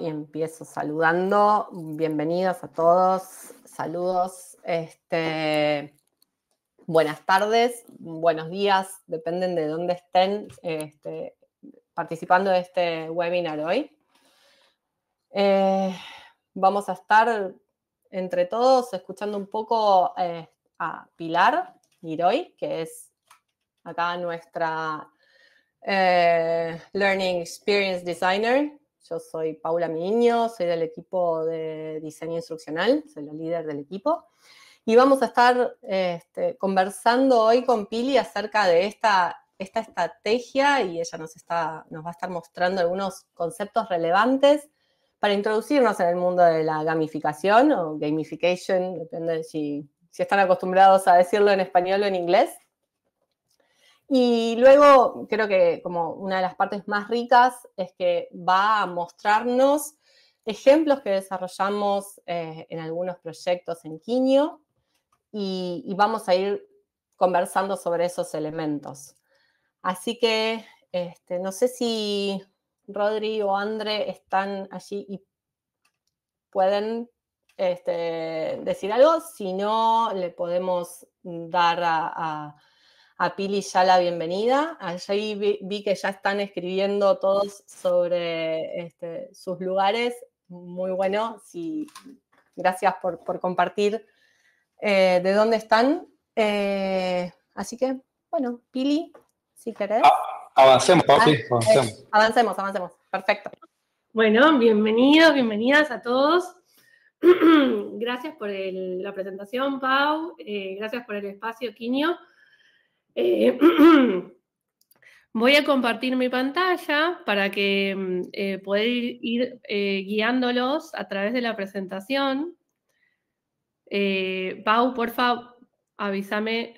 y empiezo saludando. Bienvenidos a todos, saludos. Este, buenas tardes, buenos días, dependen de dónde estén este, participando de este webinar hoy. Eh, vamos a estar entre todos escuchando un poco eh, a Pilar Giroy, que es acá nuestra eh, Learning Experience Designer yo soy Paula miño soy del equipo de diseño instruccional, soy la líder del equipo. Y vamos a estar este, conversando hoy con Pili acerca de esta, esta estrategia y ella nos, está, nos va a estar mostrando algunos conceptos relevantes para introducirnos en el mundo de la gamificación o gamification, depende si, si están acostumbrados a decirlo en español o en inglés. Y luego creo que como una de las partes más ricas es que va a mostrarnos ejemplos que desarrollamos eh, en algunos proyectos en Quiño y, vamos a ir conversando sobre esos elementos. Así que este, no sé si Rodri o André están allí y pueden este, decir algo, si no le podemos dar a a Pili ya la bienvenida. Allí vi, que ya están escribiendo todos sobre este, sus lugares. Muy bueno, sí, gracias por, compartir eh, de dónde están. Eh, así que, bueno, Pili, si querés. Ah, avancemos, ah, Papi, eh, avancemos. avancemos, perfecto. Bueno, bienvenidos, bienvenidas a todos. gracias por la presentación, Pau. gracias por el espacio, Quinio. Eh, voy a compartir mi pantalla para que mm, eh, ir eh, guiándolos a través de la presentación. Eh, Pau, por favor, avísame.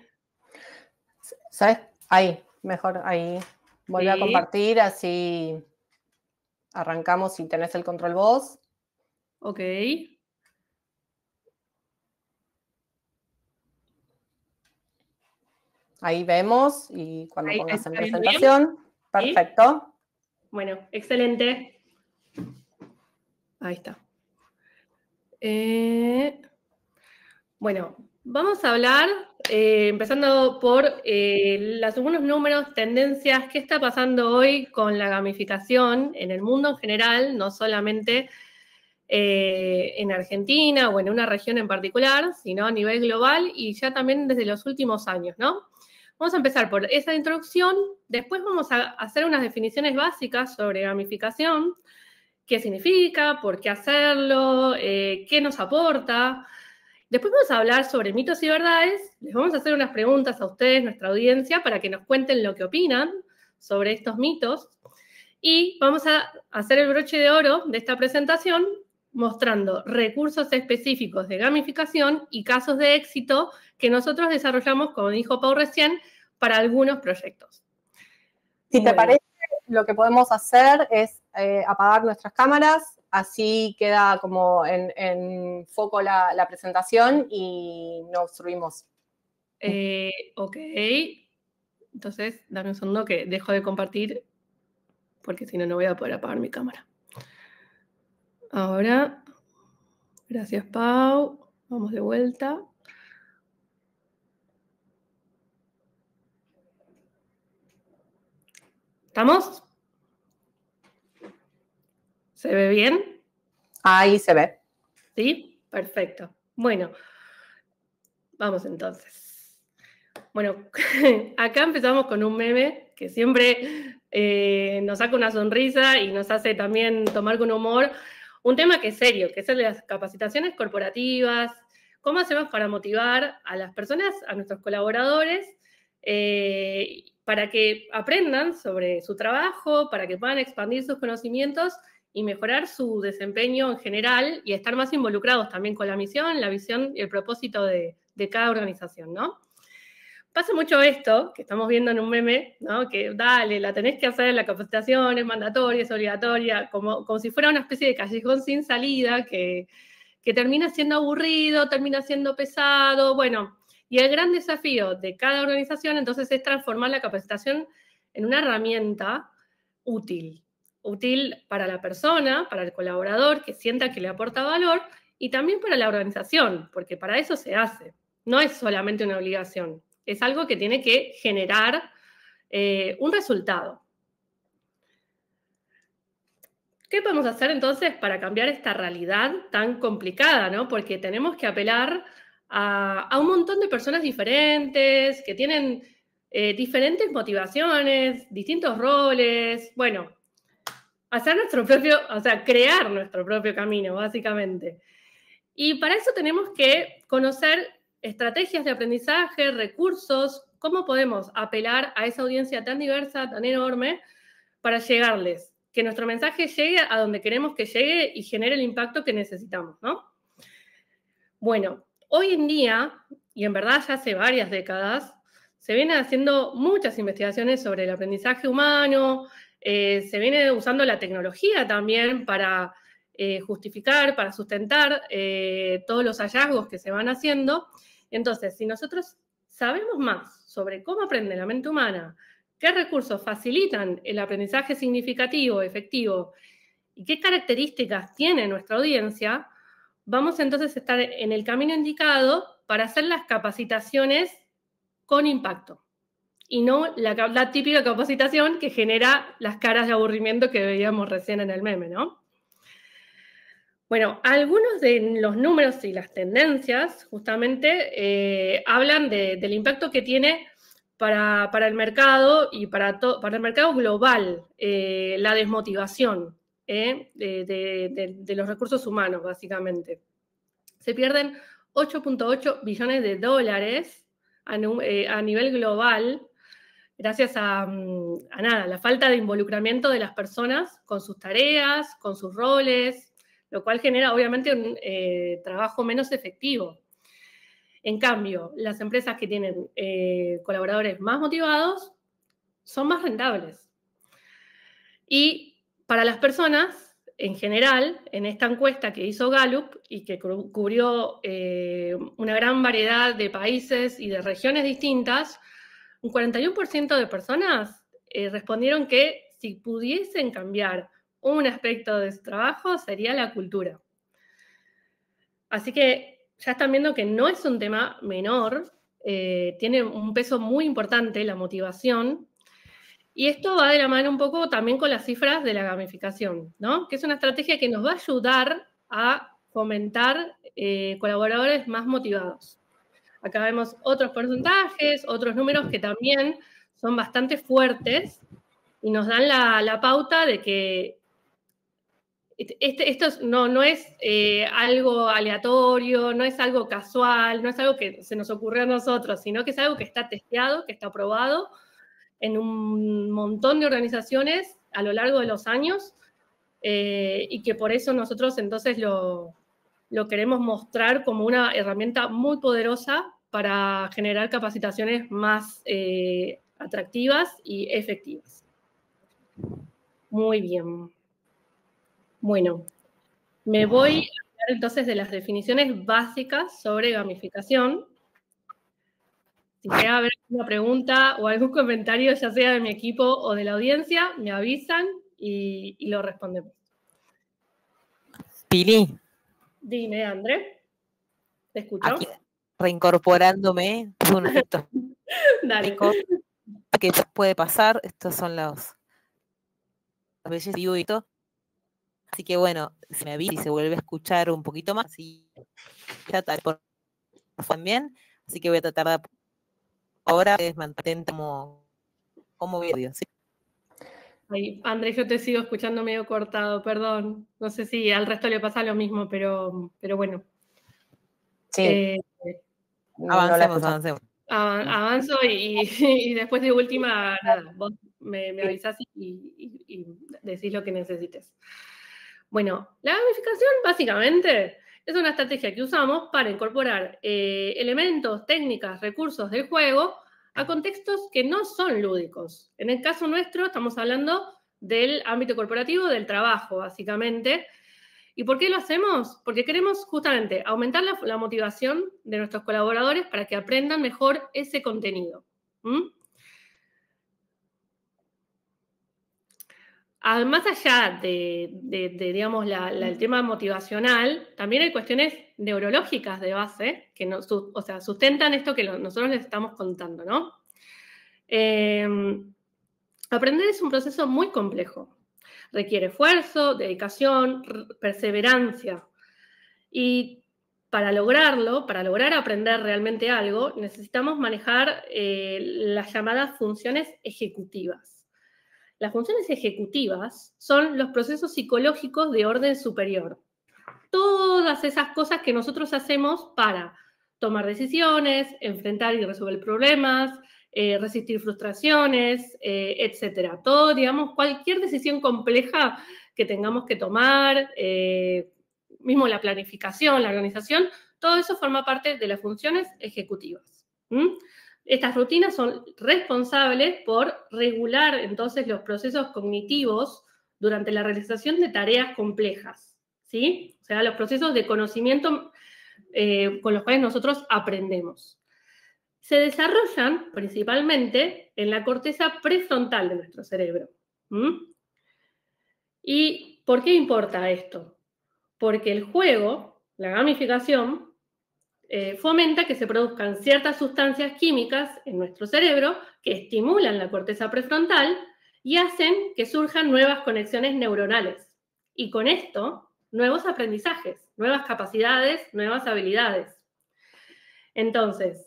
¿Sabes? Ahí, mejor ahí. Voy a compartir, así arrancamos si tenés el control vos. Ok. Ahí vemos y cuando pongas en presentación. Perfecto. Bueno, excelente. Ahí está. Eh, bueno, vamos a hablar, eh, empezando por eh, los algunos números, tendencias, qué está pasando hoy con la gamificación en el mundo en general, no solamente en Argentina o en una región en particular, sino a nivel global y ya también desde los últimos años, ¿no? Vamos a empezar por esa introducción, después vamos a hacer unas definiciones básicas sobre gamificación, qué significa, por qué hacerlo, eh, qué nos aporta. Después vamos a hablar sobre mitos y verdades, les vamos a hacer unas preguntas a ustedes, nuestra audiencia, para que nos cuenten lo que opinan sobre estos mitos. Y vamos a hacer el broche de oro de esta presentación mostrando recursos específicos de gamificación y casos de éxito que nosotros desarrollamos, como dijo Pau recién, para algunos proyectos. Si te parece, lo que podemos hacer es eh, apagar nuestras cámaras, así queda como en, foco la, presentación y no obstruimos. Eh, ok, entonces dame un segundo que dejo de compartir porque si no, no voy a poder apagar mi cámara. Ahora, gracias Pau, vamos de vuelta. ¿Estamos? ¿Se ve bien? Ahí se ve. Sí, perfecto. Bueno, vamos entonces. Bueno, acá empezamos con un meme que siempre eh, nos saca una sonrisa y nos hace también tomar con humor un tema que es serio, que es el de las capacitaciones corporativas, cómo hacemos para motivar a las personas, a nuestros colaboradores eh, para que aprendan sobre su trabajo, para que puedan expandir sus conocimientos y mejorar su desempeño en general y estar más involucrados también con la misión, la visión y el propósito de, cada organización, ¿no? Pasa mucho esto, que estamos viendo en un meme, ¿no? Que dale, la tenés que hacer, la capacitación es mandatoria, es obligatoria, como, como si fuera una especie de callejón sin salida que, que termina siendo aburrido, termina siendo pesado, bueno, y el gran desafío de cada organización entonces es transformar la capacitación en una herramienta útil, útil para la persona, para el colaborador que sienta que le aporta valor y también para la organización, porque para eso se hace. No es solamente una obligación, es algo que tiene que generar eh, un resultado. ¿Qué podemos hacer entonces para cambiar esta realidad tan complicada? ¿no? Porque tenemos que apelar a, un montón de personas diferentes, que tienen eh, diferentes motivaciones, distintos roles, bueno, hacer nuestro propio, o sea, crear nuestro propio camino, básicamente. Y para eso tenemos que conocer estrategias de aprendizaje, recursos, cómo podemos apelar a esa audiencia tan diversa, tan enorme, para llegarles, que nuestro mensaje llegue a donde queremos que llegue y genere el impacto que necesitamos, ¿no? Bueno, Hoy en día, y en verdad ya hace varias décadas, se vienen haciendo muchas investigaciones sobre el aprendizaje humano, eh, se viene usando la tecnología también para eh, justificar, para sustentar eh, todos los hallazgos que se van haciendo. Entonces, si nosotros sabemos más sobre cómo aprende la mente humana, qué recursos facilitan el aprendizaje significativo, efectivo, y qué características tiene nuestra audiencia, vamos entonces a estar en el camino indicado para hacer las capacitaciones con impacto y no la, típica capacitación que genera las caras de aburrimiento que veíamos recién en el meme, ¿no? Bueno, algunos de los números y las tendencias justamente eh, hablan del impacto que tiene para, el mercado y para, para, el mercado global eh, la desmotivación. Eh, de, los recursos humanos, básicamente. Se pierden 8.8 billones de dólares a, eh, nivel global gracias mm, a, nada, la falta de involucramiento de las personas con sus tareas, con sus roles, lo cual genera obviamente un eh, trabajo menos efectivo. En cambio, las empresas que tienen colaboradores más motivados son más rentables. Y para las personas, en general, en esta encuesta que hizo Gallup y que cubrió eh, una gran variedad de países y de regiones distintas, un 41% de personas eh, respondieron que si pudiesen cambiar un aspecto de su trabajo sería la cultura. Así que ya están viendo que no es un tema menor, eh, tiene un peso muy importante la motivación y esto va de la mano un poco también con las cifras de la gamificación, ¿no? Que es una estrategia que nos va a ayudar a fomentar eh, colaboradores más motivados. Acá vemos otros porcentajes, otros números que también son bastante fuertes y nos dan la, pauta de que este, esto no, es eh, algo aleatorio, no es algo casual, no es algo que se nos ocurrió a nosotros, sino que es algo que está testeado, que está probado en un montón de organizaciones a lo largo de los años eh, y que por eso nosotros entonces lo, queremos mostrar como una herramienta muy poderosa para generar capacitaciones más eh, atractivas y efectivas. Muy bien. Bueno, me voy a hablar entonces de las definiciones básicas sobre gamificación. Si quieren haber alguna pregunta o algún comentario, ya sea de mi equipo o de la audiencia, me avisan y, lo respondemos. Pili. Dime, André. Te escucho. reincorporándome. Dale. esto. Dale. ¿Qué puede pasar? Estos son los veces y Así que bueno, si me avisa y se vuelve a escuchar un poquito más y ya tal por también. Así que voy a tratar de ahora es como, como video, ¿sí? Ay, Andrés, yo te sigo escuchando medio cortado, perdón. No sé si al resto le pasa lo mismo, pero, pero bueno. Sí. Eh, avancemos, avancemos. Mm. avanzo y, después de última, nada, vos me, me avisás y, decís lo que necesites. Bueno, la gamificación básicamente es una estrategia que usamos para incorporar eh, elementos, técnicas, recursos del juego a contextos que no son lúdicos. En el caso nuestro estamos hablando del ámbito corporativo, del trabajo, básicamente. ¿Y por qué lo hacemos? Porque queremos justamente aumentar la, motivación de nuestros colaboradores para que aprendan mejor ese contenido. más allá de, digamos, el tema motivacional, también hay cuestiones neurológicas de base que sustentan esto que nosotros les estamos contando, em, aprender es un proceso muy complejo. Requiere esfuerzo, dedicación, perseverancia. Y para lograrlo, para lograr aprender realmente algo, necesitamos manejar eh, las llamadas funciones ejecutivas. Las funciones ejecutivas son los procesos psicológicos de orden superior. Todas esas cosas que nosotros hacemos para tomar decisiones, enfrentar y resolver problemas, eh, resistir frustraciones, etc. Eh, etcétera. Todo, digamos, cualquier decisión compleja que tengamos que tomar, eh, mismo la planificación, la organización, todo eso forma parte de las funciones ejecutivas estas rutinas son responsables por regular entonces los procesos cognitivos durante la realización de tareas complejas, ¿sí? O sea, los procesos de conocimiento eh, con los cuales nosotros aprendemos. Se desarrollan principalmente en la corteza prefrontal de nuestro cerebro. ¿Y por qué importa esto? Porque el juego, la gamificación, eh, fomenta que se produzcan ciertas sustancias químicas en nuestro cerebro que estimulan la corteza prefrontal y hacen que surjan nuevas conexiones neuronales. Y con esto, nuevos aprendizajes, nuevas capacidades, nuevas habilidades. Entonces,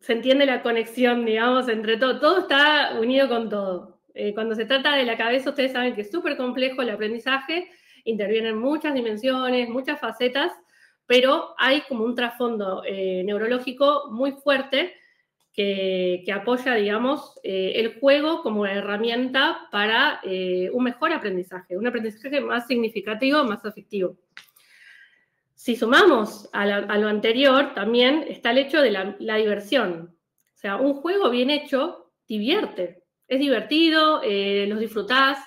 se entiende la conexión, digamos, entre todo. Todo está unido con todo. Eh, cuando se trata de la cabeza, ustedes saben que es súper complejo el aprendizaje, intervienen muchas dimensiones, muchas facetas, pero hay como un trasfondo eh, neurológico muy fuerte que, apoya, digamos, eh, el juego como herramienta para eh, un mejor aprendizaje, un aprendizaje más significativo, más afectivo. Si sumamos a, lo anterior, también está el hecho de la, la, diversión. O sea, un juego bien hecho divierte, es divertido, los disfrutás.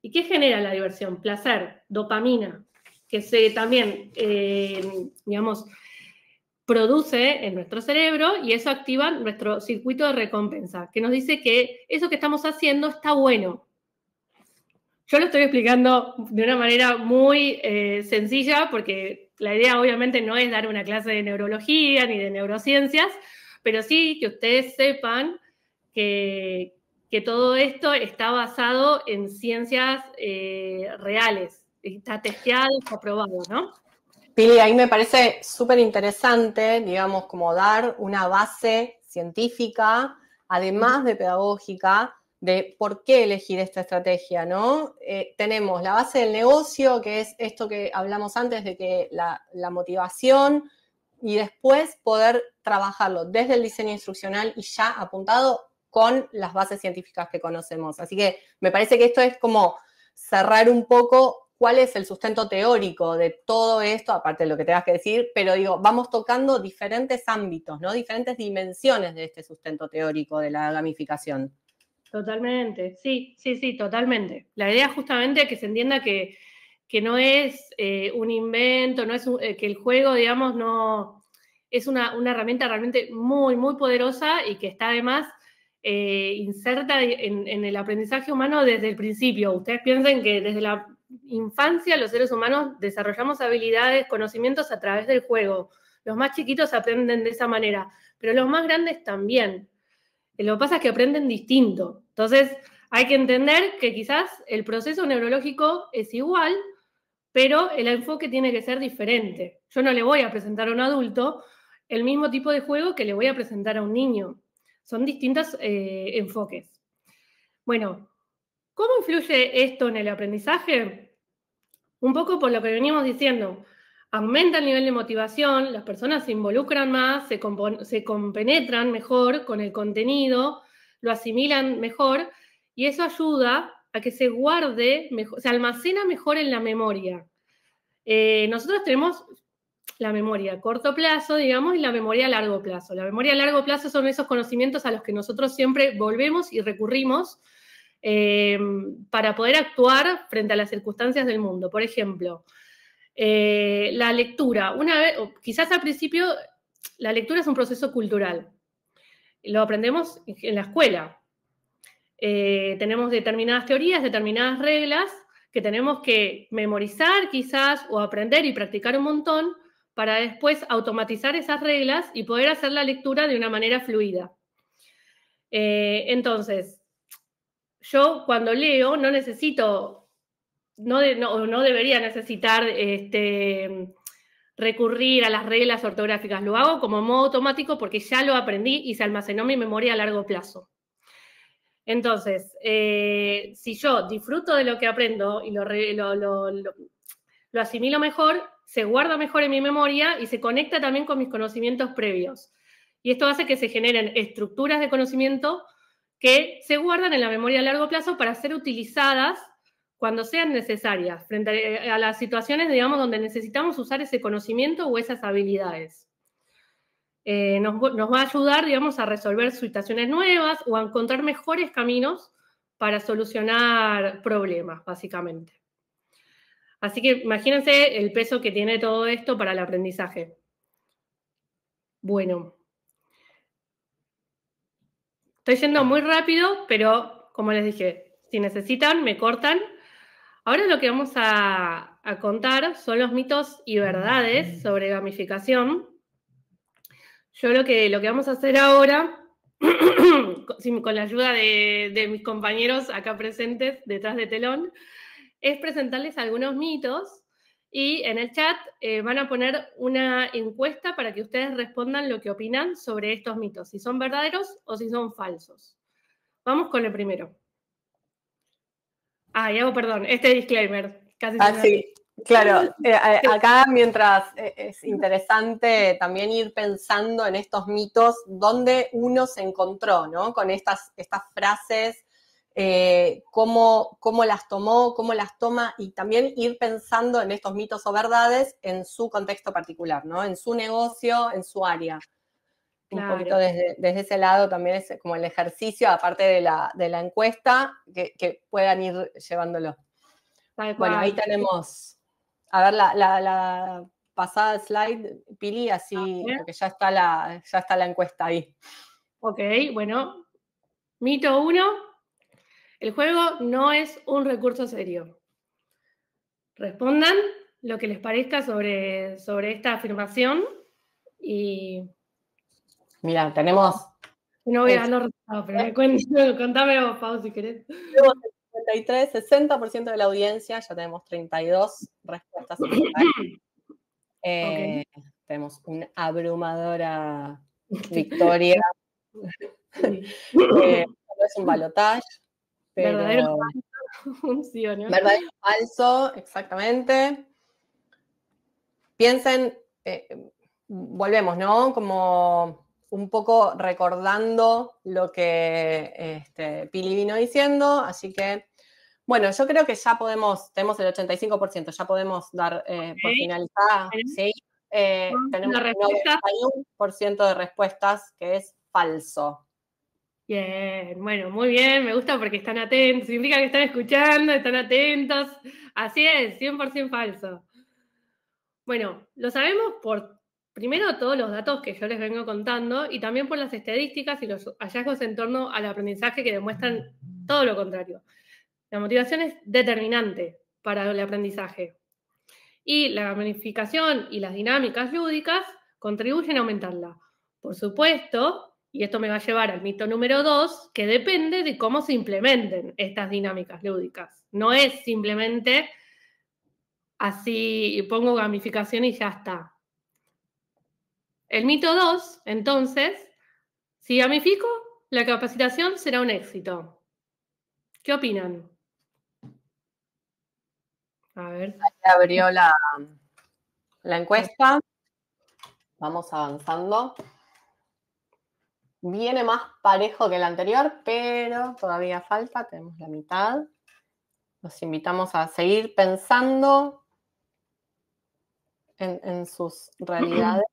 ¿Y qué genera la diversión? Placer, dopamina, que se también, eh, digamos, produce en nuestro cerebro y eso activa nuestro circuito de recompensa, que nos dice que eso que estamos haciendo está bueno. Yo lo estoy explicando de una manera muy eh, sencilla porque la idea obviamente no es dar una clase de neurología ni de neurociencias, pero sí que ustedes sepan que, todo esto está basado en ciencias eh, reales estrategial testeado, ¿no? Pili, ahí me parece súper interesante, digamos, como dar una base científica, además de pedagógica, de por qué elegir esta estrategia, ¿no? Eh, tenemos la base del negocio, que es esto que hablamos antes de que la, motivación y después poder trabajarlo desde el diseño instruccional y ya apuntado con las bases científicas que conocemos. Así que me parece que esto es como cerrar un poco cuál es el sustento teórico de todo esto, aparte de lo que tengas que decir, pero digo, vamos tocando diferentes ámbitos, ¿no? Diferentes dimensiones de este sustento teórico de la gamificación. Totalmente, sí, sí, sí, totalmente. La idea justamente es que se entienda que, que no es eh, un invento, no es eh, que el juego, digamos, no es una, herramienta realmente muy, muy poderosa y que está además eh, inserta en, el aprendizaje humano desde el principio. Ustedes piensen que desde la infancia los seres humanos desarrollamos habilidades, conocimientos a través del juego. Los más chiquitos aprenden de esa manera, pero los más grandes también. Eh, lo que pasa es que aprenden distinto. Entonces, hay que entender que quizás el proceso neurológico es igual, pero el enfoque tiene que ser diferente. Yo no le voy a presentar a un adulto el mismo tipo de juego que le voy a presentar a un niño. Son distintos eh, enfoques. Bueno, ¿Cómo influye esto en el aprendizaje? Un poco por lo que venimos diciendo. Aumenta el nivel de motivación, las personas se involucran más, se, compenetran mejor con el contenido, lo asimilan mejor y eso ayuda a que se guarde, mejor, se almacena mejor en la memoria. Eh, nosotros tenemos la memoria a corto plazo, digamos, y la memoria a largo plazo. La memoria a largo plazo son esos conocimientos a los que nosotros siempre volvemos y recurrimos Em, para poder actuar frente a las circunstancias del mundo. Por ejemplo, eh, la lectura. Una vez, quizás al principio, la lectura es un proceso cultural. Lo aprendemos en la escuela. Eh, tenemos determinadas teorías, determinadas reglas que tenemos que memorizar quizás o aprender y practicar un montón para después automatizar esas reglas y poder hacer la lectura de una manera fluida. Eh, entonces, yo cuando leo no necesito, no, no, debería necesitar este, recurrir a las reglas ortográficas. Lo hago como modo automático porque ya lo aprendí y se almacenó mi memoria a largo plazo. Entonces, eh, si yo disfruto de lo que aprendo y lo, lo, lo, lo, asimilo mejor, se guarda mejor en mi memoria y se conecta también con mis conocimientos previos. Y esto hace que se generen estructuras de conocimiento que se guardan en la memoria a largo plazo para ser utilizadas cuando sean necesarias, frente a eh, las situaciones, digamos, donde necesitamos usar ese conocimiento o esas habilidades. Eh, nos, nos, va a ayudar, digamos, a resolver situaciones nuevas o a encontrar mejores caminos para solucionar problemas, básicamente. Así que imagínense el peso que tiene todo esto para el aprendizaje. Bueno. Estoy yendo muy rápido, pero como les dije, si necesitan, me cortan. Ahora lo que vamos a, contar son los mitos y verdades sobre gamificación. Yo lo que, lo que vamos a hacer ahora con la ayuda de, de, mis compañeros acá presentes detrás de telón, es presentarles algunos mitos y en el chat eh, van a poner una encuesta para que ustedes respondan lo que opinan sobre estos mitos, si son verdaderos o si son falsos. Vamos con el primero. Ah, ya. hago, perdón, este disclaimer. ah, sí, claro. Eh, acá mientras eh, es interesante también ir pensando en estos mitos, dónde uno se encontró, ¿no? Con estas, estas frases eh, cómo, cómo las tomó, cómo las toma y también ir pensando en estos mitos o verdades en su contexto particular, ¿no? En su negocio, en su área. Un poquito desde, desde, ese lado también es como el ejercicio, aparte de la, de la encuesta, que, puedan ir llevándolo. Bueno, ahí tenemos, a ver, la, la, pasada slide, Pili, así, porque ya está, la, ya está la encuesta ahí. Ok, bueno, mito uno, el juego no es un recurso serio. Respondan lo que les parezca sobre, sobre esta afirmación y... Mira, tenemos... No voy a dar pero contame vos, Pau, si querés. Tenemos el 60% de la audiencia, ya tenemos 32 respuestas. Eh, tenemos una abrumadora victoria. Eh, es un balotaje verdadero falso. falso, exactamente. Piensen, eh, volvemos, ¿no? Como un poco recordando lo que este, Pili vino diciendo, así que, bueno, yo creo que ya podemos, tenemos el 85%, ya podemos dar eh, por finalizada, ¿sí? Eh, tenemos el 91% de respuestas que es falso. Bien, bueno, muy bien, me gusta porque están atentos, significa que están escuchando, están atentos. Así es, 100% falso. Bueno, lo sabemos por primero todos los datos que yo les vengo contando y también por las estadísticas y los hallazgos en torno al aprendizaje que demuestran todo lo contrario. La motivación es determinante para el aprendizaje. Y la gamificación y las dinámicas lúdicas contribuyen a aumentarla. Por supuesto, y esto me va a llevar al mito número dos, que depende de cómo se implementen estas dinámicas lúdicas. No es simplemente así, pongo gamificación y ya está. El mito dos, entonces, si gamifico, la capacitación será un éxito. ¿Qué opinan? A ver. Ahí abrió la, la encuesta. Vamos avanzando viene más parejo que el anterior, pero todavía falta, tenemos la mitad. Los invitamos a seguir pensando en, sus realidades.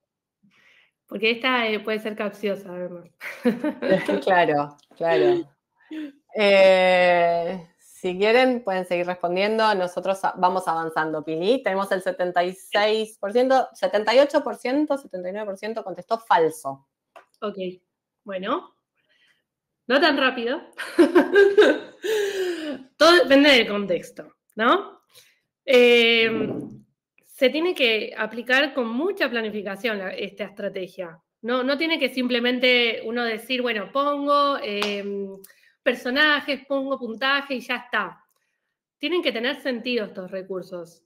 Porque esta eh, puede ser capciosa, ¿verdad? claro, claro. Eh, si quieren, pueden seguir respondiendo. Nosotros vamos avanzando, Pili. Tenemos el 76%, 78%, 79% contestó falso. Ok. Bueno, no tan rápido. Todo depende del contexto, ¿no? Em, se tiene que aplicar con mucha planificación esta estrategia. No, tiene que simplemente uno decir, bueno, pongo em, personajes, pongo puntaje y ya está. Tienen que tener sentido estos recursos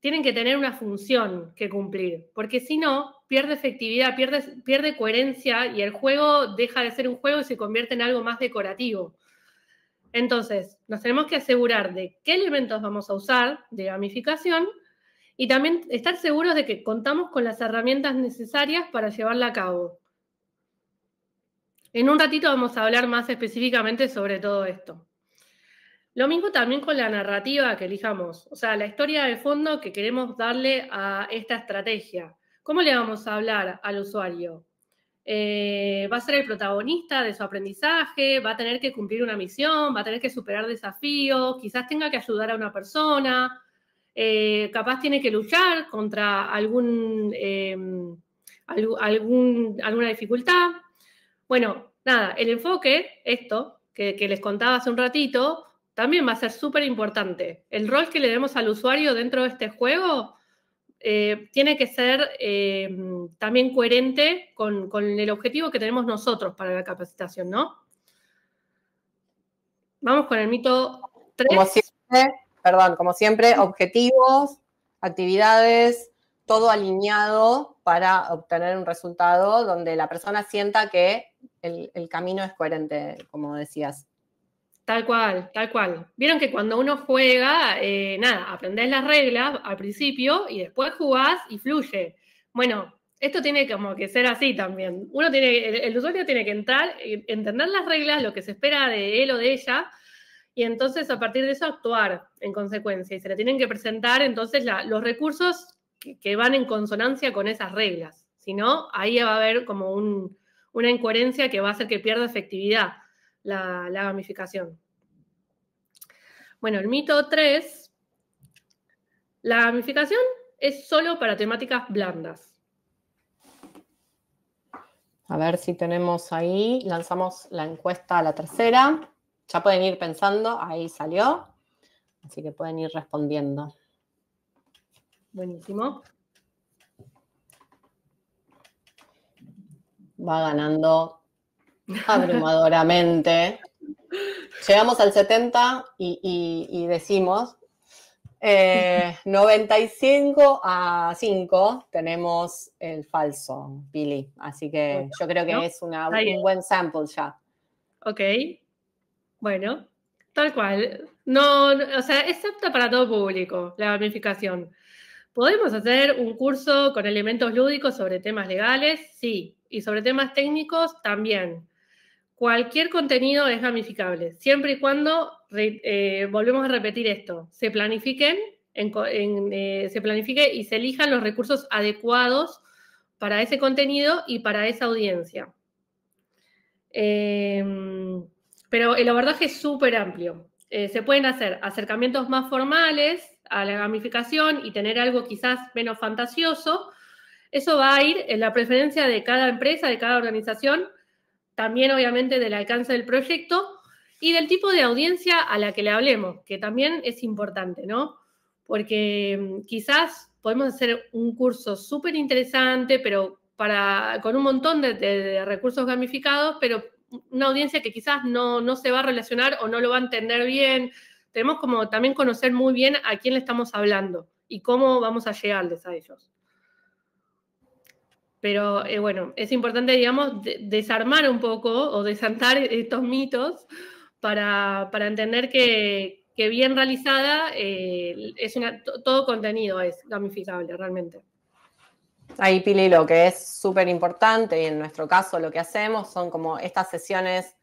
tienen que tener una función que cumplir, porque si no, pierde efectividad, pierde, coherencia y el juego deja de ser un juego y se convierte en algo más decorativo. Entonces, nos tenemos que asegurar de qué elementos vamos a usar de gamificación y también estar seguros de que contamos con las herramientas necesarias para llevarla a cabo. En un ratito vamos a hablar más específicamente sobre todo esto. Lo mismo también con la narrativa que elijamos, o sea, la historia de fondo que queremos darle a esta estrategia. ¿Cómo le vamos a hablar al usuario? Eh, va a ser el protagonista de su aprendizaje, va a tener que cumplir una misión, va a tener que superar desafíos, quizás tenga que ayudar a una persona, eh, capaz tiene que luchar contra em, algún, alguna dificultad. Bueno, nada, el enfoque, esto que les contaba hace un ratito, también va a ser súper importante. El rol que le demos al usuario dentro de este juego eh, tiene que ser eh, también coherente con, el objetivo que tenemos nosotros para la capacitación, ¿no? Vamos con el mito 3. Como siempre, perdón, como siempre, objetivos, actividades, todo alineado para obtener un resultado donde la persona sienta que el camino es coherente, como decías. Tal cual, tal cual. Vieron que cuando uno juega, eh, nada, aprendés las reglas al principio y después jugás y fluye. Bueno, esto tiene como que ser así también. Uno tiene, el, usuario tiene que entrar, entender las reglas, lo que se espera de él o de ella, y entonces a partir de eso actuar en consecuencia. Y se le tienen que presentar entonces los recursos que, van en consonancia con esas reglas. Si no, ahí va a haber como una incoherencia que va a hacer que pierda efectividad la, gamificación. Bueno, el mito 3, la gamificación es solo para temáticas blandas. A ver si tenemos ahí, lanzamos la encuesta a la tercera. Ya pueden ir pensando, ahí salió. Así que pueden ir respondiendo. Buenísimo. Va ganando abrumadoramente. Llegamos al 70 y, decimos 95 eh, a 5 tenemos el falso, Billy. Así que yo creo que es un buen sample ya. Ok. Bueno, tal cual. No, o sea, es apta para todo público la gamificación. ¿Podemos hacer un curso con elementos lúdicos sobre temas legales? Sí. Y sobre temas técnicos también cualquier contenido es gamificable, siempre y cuando, eh, volvemos a repetir esto, se planifiquen, eh, se planifique y se elijan los recursos adecuados para ese contenido y para esa audiencia. Eh, pero el abordaje es súper amplio. se pueden hacer acercamientos más formales a la gamificación y tener algo quizás menos fantasioso. Eso va a ir en la preferencia de cada empresa, de cada organización, también obviamente del alcance del proyecto y del tipo de audiencia a la que le hablemos, que también es importante, ¿no? Porque mm, quizás podemos hacer un curso súper interesante, pero para, con un montón de, recursos gamificados, pero una audiencia que quizás no, no se va a relacionar o no lo va a entender bien. Tenemos como también conocer muy bien a quién le estamos hablando y cómo vamos a llegarles a ellos. Pero eh, bueno, es importante, digamos, desarmar un poco o desantar estos mitos para, entender que, bien realizada eh, todo contenido es gamificable realmente. Ahí, Pili, lo que es súper importante y en nuestro caso lo que hacemos son como estas sesiones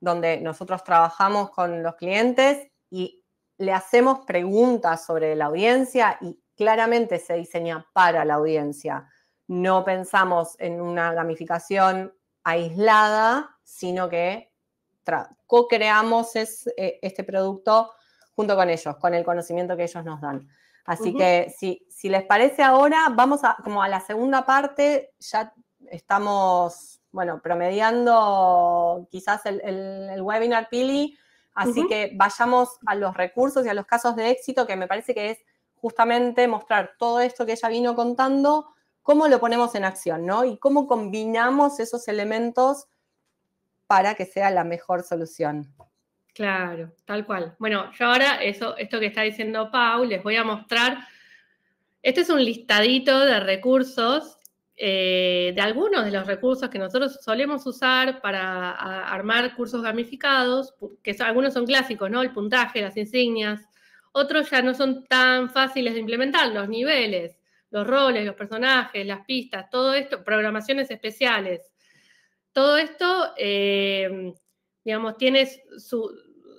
donde nosotros trabajamos con los clientes y le hacemos preguntas sobre la audiencia y claramente se diseña para la audiencia no pensamos en una gamificación aislada, sino que co-creamos eh, este producto junto con ellos, con el conocimiento que ellos nos dan. Así que si, les parece ahora, vamos a, como a la segunda parte, ya estamos, bueno, promediando quizás el, webinar Pili, así que vayamos a los recursos y a los casos de éxito, que me parece que es justamente mostrar todo esto que ella vino contando cómo lo ponemos en acción, ¿no? Y cómo combinamos esos elementos para que sea la mejor solución. Claro, tal cual. Bueno, yo ahora eso, esto que está diciendo Pau, les voy a mostrar. Este es un listadito de recursos, eh, de algunos de los recursos que nosotros solemos usar para armar cursos gamificados, que algunos son clásicos, ¿no? El puntaje, las insignias. Otros ya no son tan fáciles de implementar, los niveles los roles, los personajes, las pistas, todo esto, programaciones especiales. Todo esto, eh, digamos, tienes su,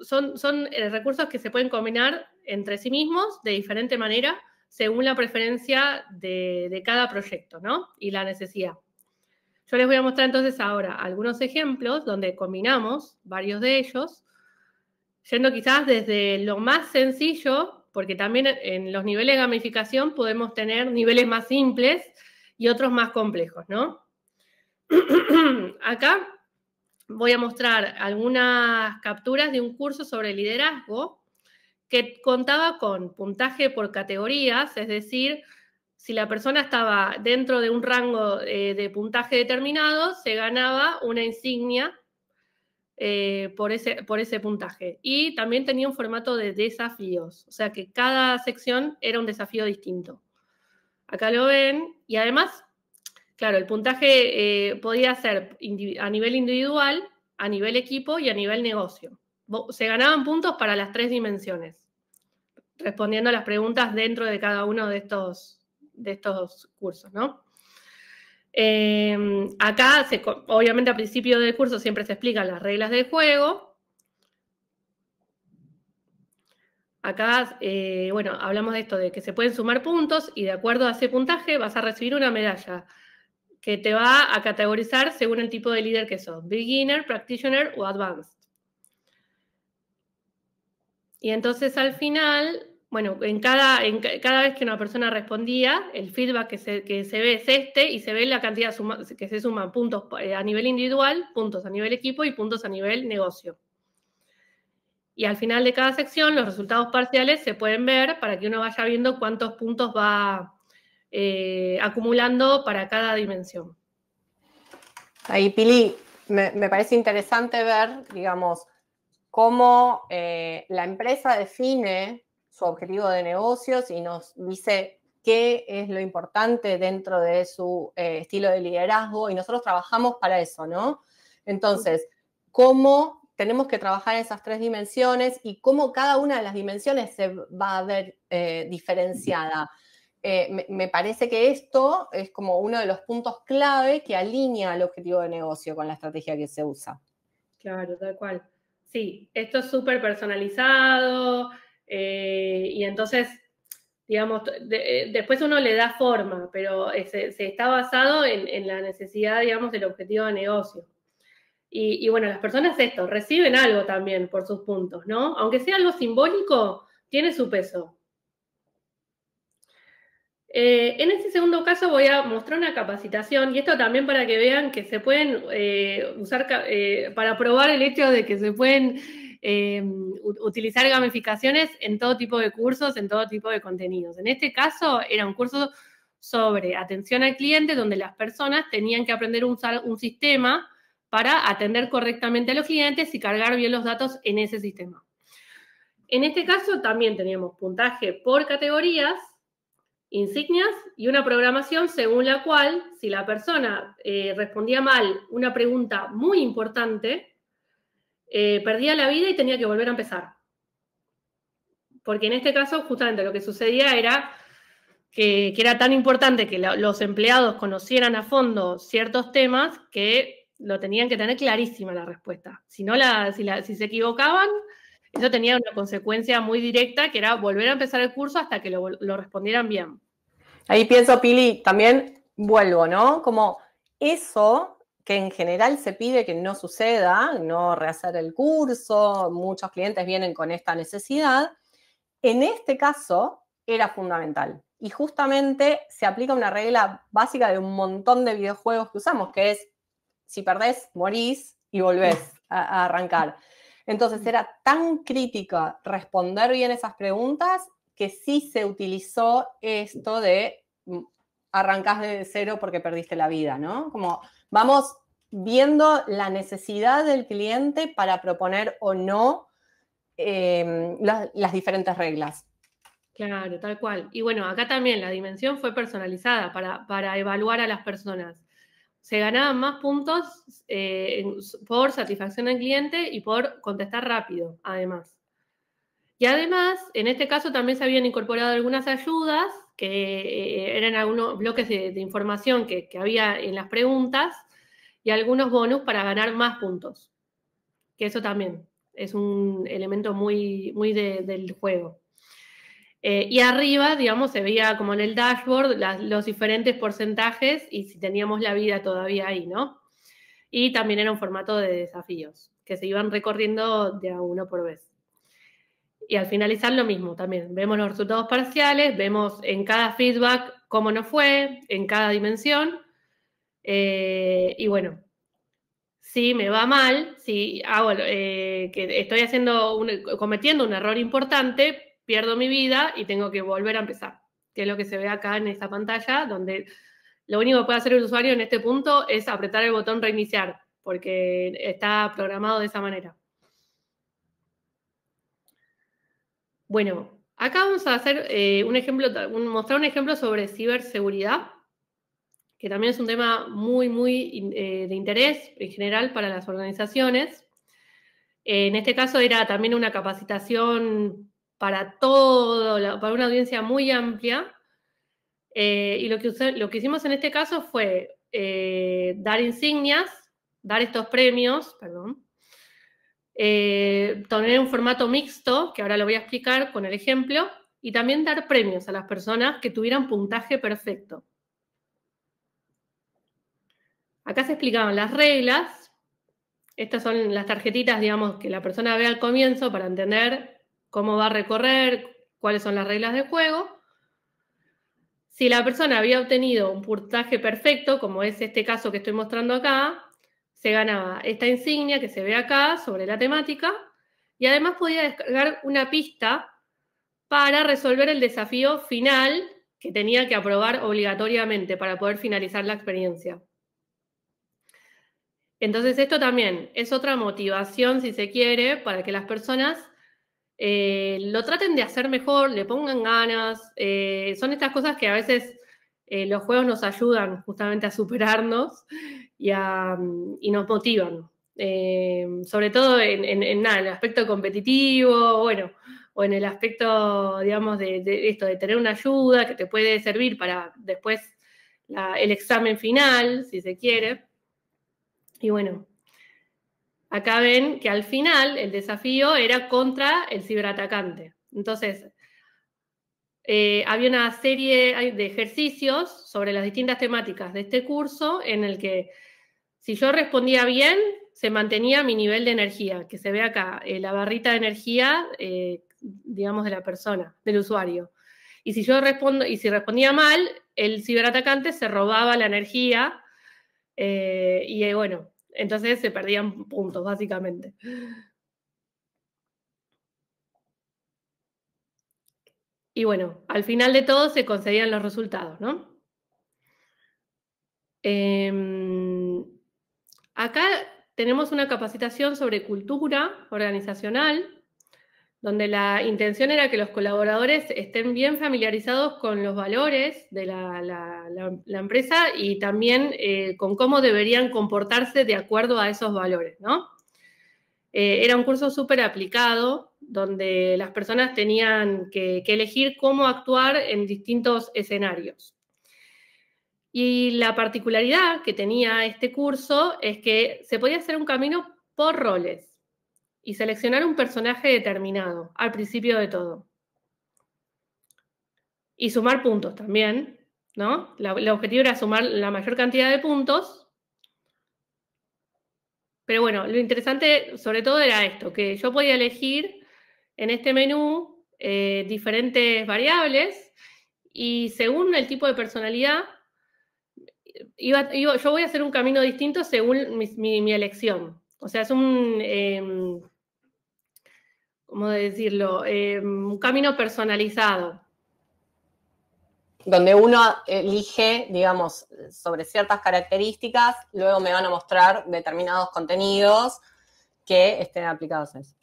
son, son eh, recursos que se pueden combinar entre sí mismos de diferente manera según la preferencia de, de cada proyecto, ¿no? Y la necesidad. Yo les voy a mostrar entonces ahora algunos ejemplos donde combinamos varios de ellos, yendo quizás desde lo más sencillo porque también en los niveles de gamificación podemos tener niveles más simples y otros más complejos, ¿no? Acá voy a mostrar algunas capturas de un curso sobre liderazgo que contaba con puntaje por categorías, es decir, si la persona estaba dentro de un rango eh, de puntaje determinado, se ganaba una insignia eh, por, ese, por ese puntaje. Y también tenía un formato de desafíos, o sea que cada sección era un desafío distinto. Acá lo ven y además, claro, el puntaje eh, podía ser a nivel individual, a nivel equipo y a nivel negocio. Se ganaban puntos para las tres dimensiones, respondiendo a las preguntas dentro de cada uno de estos, de estos cursos, ¿no? Em, acá, obviamente, al principio del curso siempre se explican las reglas del juego. Acá, eh, bueno, hablamos de esto, de que se pueden sumar puntos y de acuerdo a ese puntaje vas a recibir una medalla que te va a categorizar según el tipo de líder que sos, beginner, practitioner o advanced. Y entonces al final bueno, en cada, vez que una persona respondía, el feedback que se, que se ve es este y se ve la cantidad que se suman puntos eh, a nivel individual, puntos a nivel equipo y puntos a nivel negocio. Y al final de cada sección, los resultados parciales se pueden ver para que uno vaya viendo cuántos puntos va eh, acumulando para cada dimensión. Ahí, Pili, me, parece interesante ver, digamos, cómo eh, la empresa define su objetivo de negocios y nos dice qué es lo importante dentro de su eh, estilo de liderazgo y nosotros trabajamos para eso, ¿no? Entonces, ¿cómo tenemos que trabajar en esas tres dimensiones y cómo cada una de las dimensiones se va a ver eh, diferenciada? Eh, me, parece que esto es como uno de los puntos clave que alinea el objetivo de negocio con la estrategia que se usa. Claro, tal cual. Sí, esto es súper personalizado, eh, y entonces, digamos, eh, después uno le da forma, pero eh, se, está basado en, la necesidad, digamos, del objetivo de negocio. Y, bueno, las personas esto, reciben algo también por sus puntos, ¿no? Aunque sea algo simbólico, tiene su peso. en este segundo caso voy a mostrar una capacitación y esto también para que vean que se pueden usar para probar el hecho de que se pueden eh, utilizar gamificaciones en todo tipo de cursos, en todo tipo de contenidos. En este caso era un curso sobre atención al cliente donde las personas tenían que aprender a usar un sistema para atender correctamente a los clientes y cargar bien los datos en ese sistema. En este caso también teníamos puntaje por categorías, insignias y una programación según la cual si la persona eh, respondía mal una pregunta muy importante, eh, perdía la vida y tenía que volver a empezar. Porque en este caso, justamente lo que sucedía era que, era tan importante que los empleados conocieran a fondo ciertos temas que lo tenían que tener clarísima la respuesta. Si, no si, se equivocaban, eso tenía una consecuencia muy directa, que era volver a empezar el curso hasta que lo respondieran bien. Ahí pienso, Pili, también vuelvo, ¿no? Como eso que en general se pide que no suceda, no rehacer el curso, muchos clientes vienen con esta necesidad. En este caso era fundamental y justamente se aplica una regla básica de un montón de videojuegos que usamos, que es si perdés, morís y volvés a, arrancar. Entonces era tan crítica responder bien esas preguntas que sí se utilizó esto de mm, arrancás de cero porque perdiste la vida, ¿no? Vamos viendo la necesidad del cliente para proponer o no em, las, diferentes reglas. Claro, tal cual. Y bueno, acá también la dimensión fue personalizada para, evaluar a las personas. Se ganaban más puntos eh, por satisfacción del cliente y por contestar rápido, además. Y además, en este caso también se habían incorporado algunas ayudas que eh, eran algunos bloques de, información que, había en las preguntas y algunos bonus para ganar más puntos. Que eso también es un elemento muy, muy del juego. Eh, y arriba, digamos, se veía como en el dashboard los diferentes porcentajes y si teníamos la vida todavía ahí, ¿no? Y también era un formato de desafíos que se iban recorriendo de a uno por vez. Y al finalizar lo mismo también, vemos los resultados parciales, vemos en cada feedback cómo no fue, en cada dimensión. Eh, y bueno, si me va mal, si hago, eh, que estoy haciendo cometiendo un error importante, pierdo mi vida y tengo que volver a empezar, que es lo que se ve acá en esta pantalla, donde lo único que puede hacer el usuario en este punto es apretar el botón reiniciar, porque está programado de esa manera. Bueno, acá vamos a hacer eh, un ejemplo, mostrar un ejemplo sobre ciberseguridad, que también es un tema muy, muy eh, de interés en general para las organizaciones. En este caso era también una capacitación para todo, para una audiencia muy amplia. Eh, y lo que, lo que hicimos en este caso fue dar insignias, dar estos premios, perdón, eh, tener un formato mixto, que ahora lo voy a explicar con el ejemplo, y también dar premios a las personas que tuvieran puntaje perfecto. Acá se explicaban las reglas. Estas son las tarjetitas, digamos, que la persona ve al comienzo para entender cómo va a recorrer, cuáles son las reglas de juego. Si la persona había obtenido un puntaje perfecto, como es este caso que estoy mostrando acá, ganaba esta insignia que se ve acá sobre la temática y además podía descargar una pista para resolver el desafío final que tenía que aprobar obligatoriamente para poder finalizar la experiencia. Entonces esto también es otra motivación, si se quiere, para que las personas eh, lo traten de hacer mejor, le pongan ganas. Eh, son estas cosas que a veces eh, los juegos nos ayudan justamente a superarnos Mm, y, nos motivan. Eh, sobre todo en, el aspecto competitivo, bueno, o en el aspecto, digamos, de, esto, de tener una ayuda que te puede servir para después el examen final, si se quiere. Y bueno, acá ven que al final el desafío era contra el ciberatacante. Entonces, eh, había una serie de ejercicios sobre las distintas temáticas de este curso en el que si yo respondía bien, se mantenía mi nivel de energía, que se ve acá, eh, la barrita de energía, eh, digamos, de la persona, del usuario. Y si yo respondo, y si respondía mal, el ciberatacante se robaba la energía eh, y bueno, entonces se perdían puntos, básicamente. Y bueno, al final de todo se concedían los resultados, ¿no? Em, Acá tenemos una capacitación sobre cultura organizacional, donde la intención era que los colaboradores estén bien familiarizados con los valores de la, empresa y también eh, con cómo deberían comportarse de acuerdo a esos valores, ¿no? Eh, era un curso súper aplicado, donde las personas tenían que elegir cómo actuar en distintos escenarios. Y la particularidad que tenía este curso es que se podía hacer un camino por roles y seleccionar un personaje determinado al principio de todo. Y sumar puntos también, ¿no? el objetivo era sumar la mayor cantidad de puntos. Pero bueno, lo interesante sobre todo era esto, que yo podía elegir en este menú eh, diferentes variables y según el tipo de personalidad yo voy a hacer un camino distinto según mi, elección. O sea, es un, em, ¿cómo decirlo? Em, un camino personalizado. Donde uno elige, digamos, sobre ciertas características, luego me van a mostrar determinados contenidos que estén aplicados a eso.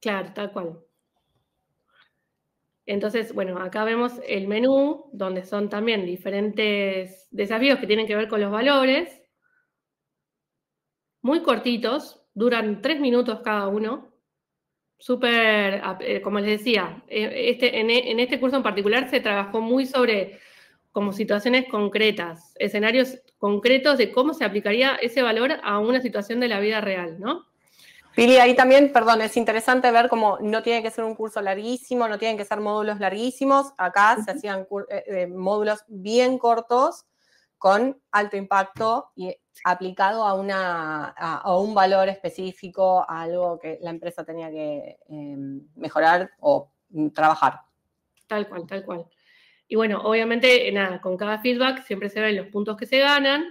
Claro, tal cual. Entonces, bueno, acá vemos el menú, donde son también diferentes desafíos que tienen que ver con los valores, muy cortitos, duran tres minutos cada uno, súper, eh, como les decía, eh, este, en, en este curso en particular se trabajó muy sobre como situaciones concretas, escenarios concretos de cómo se aplicaría ese valor a una situación de la vida real, ¿no? Pili, ahí también, perdón, es interesante ver cómo no tiene que ser un curso larguísimo, no tienen que ser módulos larguísimos. Acá se hacían eh, eh, módulos bien cortos con alto impacto y aplicado a, una, un valor específico, a algo que la empresa tenía que em, mejorar o mm, trabajar. Tal cual, tal cual. Y bueno, obviamente, eh, nada, con cada feedback siempre se ven los puntos que se ganan.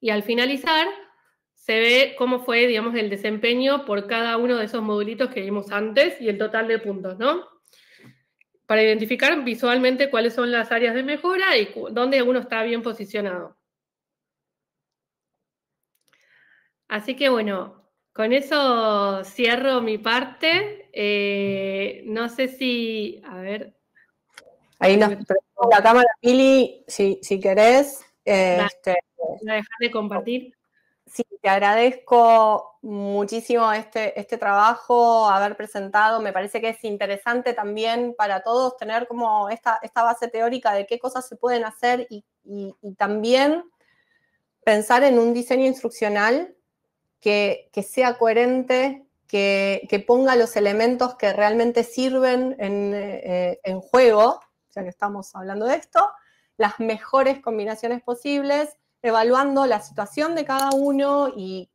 Y al finalizar, se ve cómo fue, digamos, el desempeño por cada uno de esos modulitos que vimos antes y el total de puntos, ¿no? Para identificar visualmente cuáles son las áreas de mejora y dónde uno está bien posicionado. Así que bueno, con eso cierro mi parte. Eh, no sé si, a ver. Ahí nos la cámara, Pili, si, si querés. Este, dejar de compartir. Sí, te agradezco muchísimo este, este trabajo, haber presentado. Me parece que es interesante también para todos tener como esta, base teórica de qué cosas se pueden hacer y, también pensar en un diseño instruccional que, sea coherente, que, ponga los elementos que realmente sirven en, eh, en juego, ya que estamos hablando de esto, las mejores combinaciones posibles evaluando la situación de cada uno y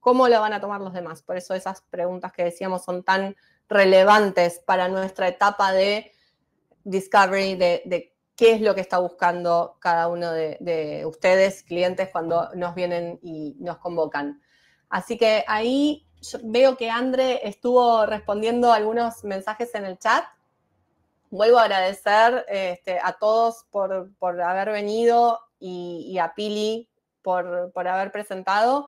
cómo la van a tomar los demás. Por eso esas preguntas que decíamos son tan relevantes para nuestra etapa de discovery, de, qué es lo que está buscando cada uno de, ustedes, clientes, cuando nos vienen y nos convocan. Así que ahí veo que Andre estuvo respondiendo algunos mensajes en el chat. Vuelvo a agradecer este, a todos por, por haber venido y, a Pili por, por haber presentado.